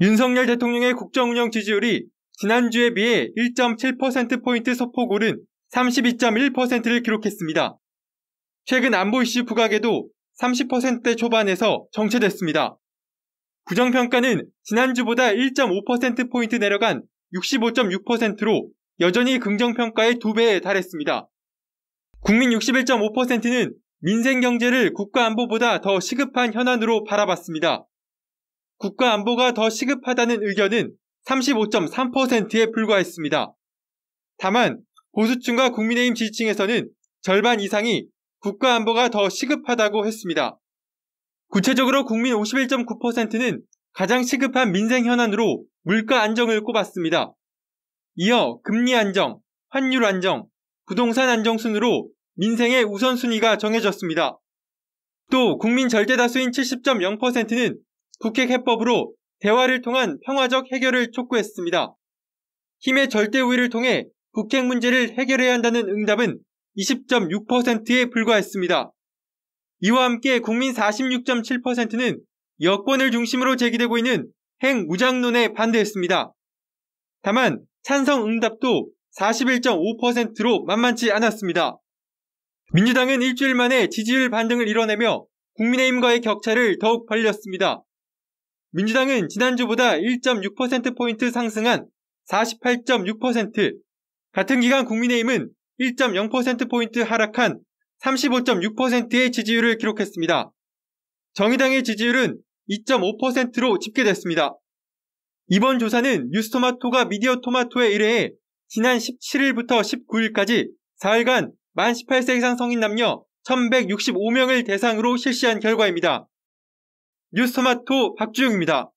윤석열 대통령의 국정운영 지지율이 지난주에 비해 1.7%포인트 소폭 오른 32.1%를 기록했습니다. 최근 안보 이슈 부각에도 30%대 초반에서 정체됐습니다. 부정평가는 지난주보다 1.5%포인트 내려간 65.6%로 여전히 긍정평가의 2배에 달했습니다. 국민 61.5%는 민생경제를 국가안보보다 더 시급한 현안으로 바라봤습니다. 국가 안보가 더 시급하다는 의견은 35.3%에 불과했습니다. 다만 보수층과 국민의힘 지지층에서는 절반 이상이 국가 안보가 더 시급하다고 했습니다. 구체적으로 국민 51.9%는 가장 시급한 민생 현안으로 물가 안정을 꼽았습니다. 이어 금리 안정, 환율 안정, 부동산 안정 순으로 민생의 우선순위가 정해졌습니다. 또 국민 절대다수인 70.0%는 북핵 해법으로 대화를 통한 평화적 해결을 촉구했습니다. 힘의 절대 우위를 통해 북핵 문제를 해결해야 한다는 응답은 20.6%에 불과했습니다. 이와 함께 국민 46.7%는 여권을 중심으로 제기되고 있는 핵 무장론에 반대했습니다. 다만 찬성 응답도 41.5%로 만만치 않았습니다. 민주당은 일주일 만에 지지율 반등을 이뤄내며 국민의힘과의 격차를 더욱 벌렸습니다. 민주당은 지난주보다 1.6%포인트 상승한 48.6%, 같은 기간 국민의힘은 1.0%포인트 하락한 35.6%의 지지율을 기록했습니다. 정의당의 지지율은 2.5%로 집계됐습니다. 이번 조사는 뉴스토마토가 미디어 토마토에 의뢰해 지난 17일부터 19일까지 4일간 만 18세 이상 성인 남녀 1165명을 대상으로 실시한 결과입니다. 뉴스토마토 박주영입니다.